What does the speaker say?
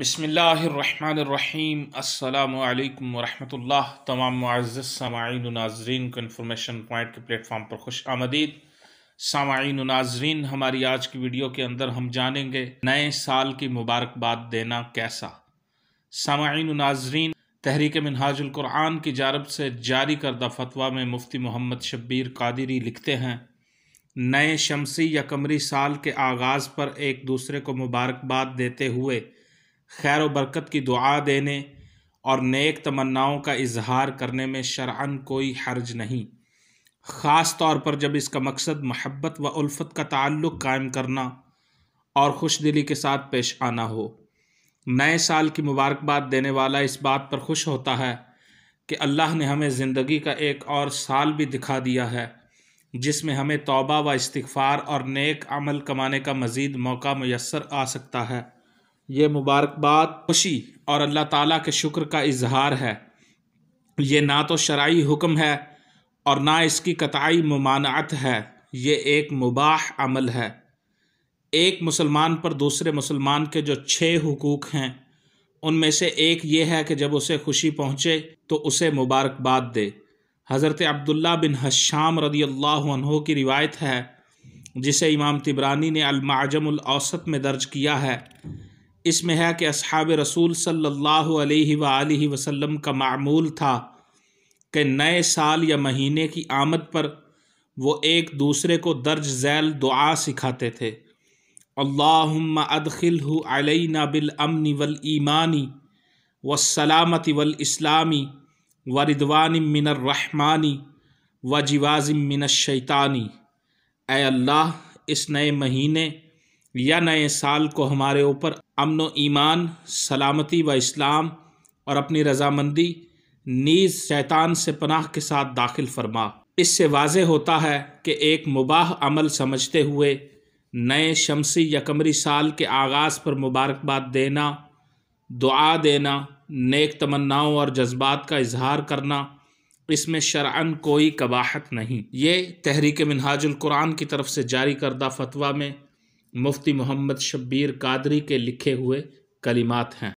بسم اللہ الرحمن الرحیم السلام علیکم ورحمۃ اللہ تمام معزز سامعین و ناظرین کو انفارمیشن پوائنٹ کے پلیٹ فارم پر خوش آمدید سامعین و ناظرین ہماری آج کی ویڈیو کے اندر ہم جانیں گے نئے سال کی مبارکباد دینا کیسا سامعین و ناظرین تحریک منہاج القرآن کی جارب سے جاری کردہ فتویٰ میں مفتی محمد شبیر قادری لکھتے ہیں نئے شمسی یا کمری سال کے آغاز پر ایک دوسرے کو مبارکباد دیتے ہوئے خیر و برکت کی دعا دینے اور نیک تمناؤں کا اظہار کرنے میں شرعن کوئی حرج نہیں خاص طور پر جب اس کا مقصد محبت و الفت کا تعلق قائم کرنا اور خوش دلی کے ساتھ پیش آنا ہو نئے سال کی مبارکباد دینے والا اس بات پر خوش ہوتا ہے کہ اللہ نے ہمیں زندگی کا ایک اور سال بھی دکھا دیا ہے جس میں ہمیں توبہ و استغفار اور نیک عمل کمانے کا مزید موقع میسر آ سکتا ہے یہ مبارکباد خوشی اور اللہ تعالیٰ کے شکر کا اظہار ہے یہ نہ تو شرعی حکم ہے اور نہ اس کی قطعی ممانعت ہے یہ ایک مباح عمل ہے ایک مسلمان پر دوسرے مسلمان کے جو چھ حقوق ہیں ان میں سے ایک یہ ہے کہ جب اسے خوشی پہنچے تو اسے مبارکباد دے حضرت عبداللہ بن حشام رضی اللہ عنہ کی روایت ہے جسے امام تبرانی نے المعجم الاوسط میں درج کیا ہے اس میں ہے کہ اصحاب رسول صلی اللہ علیہ و وسلم کا معمول تھا کہ نئے سال یا مہینے کی آمد پر وہ ایک دوسرے کو درج ذیل دعا سکھاتے تھے اللہ ادخل علیہ نابلامن ولانی و سلامتی و ردوان من الرحمانی و جوازم من الشیطانی اے اللہ اس نئے مہینے یا نئے سال کو ہمارے اوپر امن و ایمان سلامتی و اسلام اور اپنی رضامندی نیز شیطان سے پناہ کے ساتھ داخل فرما اس سے واضح ہوتا ہے کہ ایک مباح عمل سمجھتے ہوئے نئے شمسی یا کمری سال کے آغاز پر مبارکباد دینا دعا دینا نیک تمناؤں اور جذبات کا اظہار کرنا اس میں شرعن کوئی قباحت نہیں یہ تحریک منہاج القرآن کی طرف سے جاری کردہ فتویٰ میں مفتی محمد شبیر قادری کے لکھے ہوئے کلمات ہیں